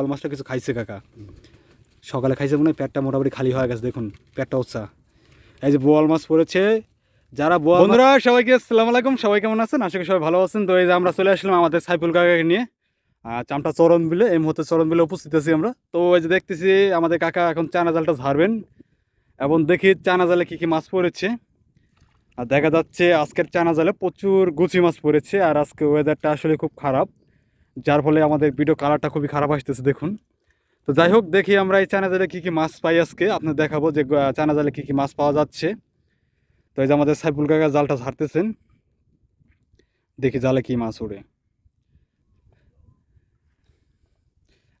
Call মাছটা কিছু খাইছে কাকা সকালে খাইছে মনে হয় পেটটা মোটামুটি খালি হয়ে গেছে দেখুন পেটটা উৎসাহ এই যে বোয়াল মাছ পড়েছে যারা বন্ধুরা সবাইকে আসসালামু আলাইকুম সবাই কেমন আছেন আশা করি সবাই ভালো আছেন তো এই যে আমরা চলে আসলাম আমাদের সাইফুল কাকাকে নিয়ে চামটা চরণ বিলে এই মুহূর্তে চরণ বিলে উপস্থিত আছি আমরা তো এই যে দেখতেছি আমাদের কাকা এখন চানা জালটা ঝাড়বেন এবং দেখি চানা জালে কী কী মাছ পড়েছে আর দেখা যাচ্ছে আজকের চানা জালে প্রচুর গুচি মাছ পড়েছে আর আজকে ওয়েদারটা আসলে খুব খারাপ যার ফলে আমাদের ভিডিও কালারটা খুবই খারাপ আসতেছে দেখুন তো যাই হোক দেখি আমরা এই চায়না জালে কী কী মাছ পাই আজকে আপনার দেখাবো যে চায়না জালে কী কী মাছ পাওয়া যাচ্ছে তো এই যে আমাদের সাইফুল কাকা জালটা ঝাড়তেছেন দেখি জালে কী মাছ উড়ে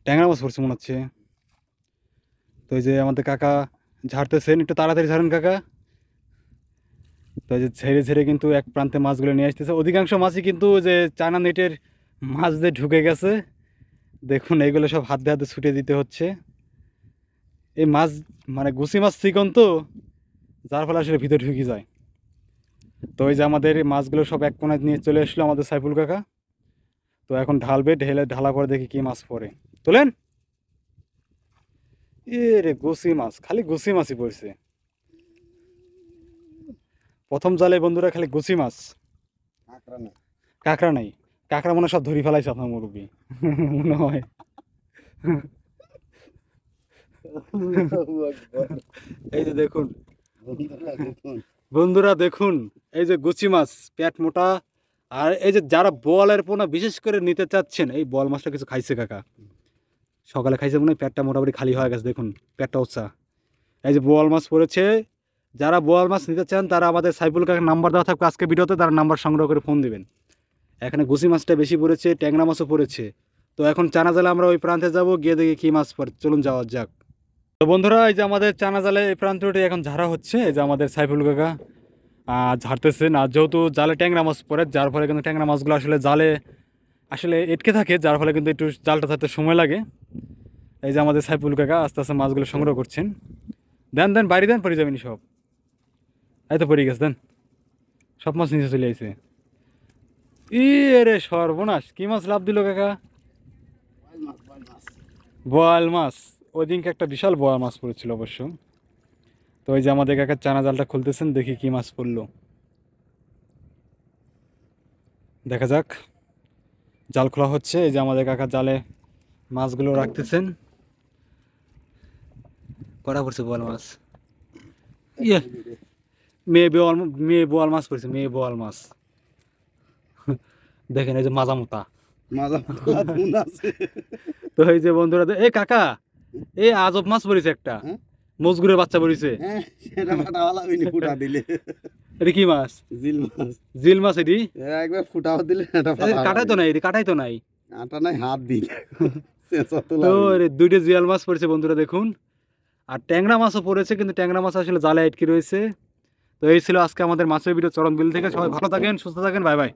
ট্যাংরা মাছ পড়ছে মনে হচ্ছে তো এই যে আমাদের কাকা ঝাড়তেছেন একটু তাড়াতাড়ি ঝাড়েন কাকা তো যে ছেড়ে ছেড়ে কিন্তু এক প্রান্তে মাছগুলো নিয়ে আসতেছে অধিকাংশ মাছই কিন্তু যে চায়না নেটের মাছ দিয়ে ঢুকে গেছে দেখুন এগুলো সব হাতে হাতে ছুটে দিতে হচ্ছে এই মাছ মানে গুছি মাছ চিকন তো যার ফলে আসলে ভিতরে ঢুকে যায় তো ওই যে আমাদের মাছগুলো সব এক কোনায় নিয়ে চলে এসলো আমাদের সাইফুল কাকা তো এখন ঢালবে ঢেলে ঢালা পরে দেখি কি মাছ পড়ে তোলেন এ রে গুছি মাছ খালি গুছি মাছই পড়ছে প্রথম জালে বন্ধুরা খালি গুছি মাছ কাঁকড়া নাই কাকড়া মনে সব ধরি ফেলাইছে আপনার মুরব্বী মনে হয় এই যে দেখুন বন্ধুরা দেখুন এই যে গুচি মাছ প্যাট মোটা আর এই যে যারা বলের পোনা বিশেষ করে নিতে চাচ্ছেন এই বল মাছটা কিছু খাইছে কাকা সকালে খাইছে মনে হয় পেটটা মোটামুটি খালি হয়ে গেছে দেখুন পেটটা উৎসা এই যে বোয়াল মাছ পড়েছে যারা বোয়াল মাছ নিতে চান তারা আমাদের সাইফুল কাকার নাম্বার দেওয়া থাকবে আজকে ভিডিওতে তারা নাম্বার সংগ্রহ করে ফোন দেবেন এখানে ঘুষি মাছটা বেশি পড়েছে ট্যাংরা মাছও পড়েছে তো এখন চানাজালে আমরা ওই প্রান্তে যাব গিয়ে দেখি কী মাছ পড়ে চলুন যাওয়া যাক তো বন্ধুরা এই যে আমাদের চানাজালে এই প্রান্তটি এখন ঝাড়া হচ্ছে এই যে আমাদের সাইফুল কাকা ঝাড়তেছেন আর যেহেতু জালে ট্যাংরা মাছ পড়ে যার ফলে কিন্তু ট্যাংরা মাছগুলো আসলে জালে আসলে এটকে থাকে যার ফলে কিন্তু একটু জালটা থাকতে সময় লাগে এই যে আমাদের সাইফুল কাকা আস্তে আস্তে মাছগুলো সংগ্রহ করছেন দেন দেন বাড়ি দেন পড়ে যাবেন সব এই তো পড়ে গেছে দেন সব মাছ নিচে চলে আসে ইরে সর্বনাশ কি মাছ লাভ দিল কাকা বোয়াল মাছ ওইদিনকে একটা বিশাল বোয়াল মাছ পড়েছিল অবশ্য তো ওই যে আমাদের কাকা চানা জালটা খুলতেছেন দেখি কি মাছ পড়লো দেখা যাক জাল খোলা হচ্ছে এই যে আমাদের কাকা জালে মাছগুলো রাখতেছেন কটা পড়ছে বোয়াল মাছ ইয়ে মেয়ে বোয়াল মেয়ে বোয়াল মাছ পড়ছে মেয়ে বোয়াল মাছ দেখেন এই যে মাজা মোতা তো এই যে বন্ধুরা এই কাকা এই আজব মাছ পড়েছে একটা হ্যাঁ? মজগুরের বাচ্চা পড়েছে হ্যাঁ, কাটাই তো নাই কাটাই তো নাই হাত দিলে দুইটা জিয়াল মাছ পড়েছে বন্ধুরা দেখুন আর ট্যাংরা মাছও পড়েছে কিন্তু ট্যাংরা মাছ আসলে জালে আটকে রয়েছে তো এই ছিল আজকে আমাদের মাছের ভিডিও চরণ বিল থেকে সবাই ভালো থাকেন সুস্থ থাকেন বাই বাই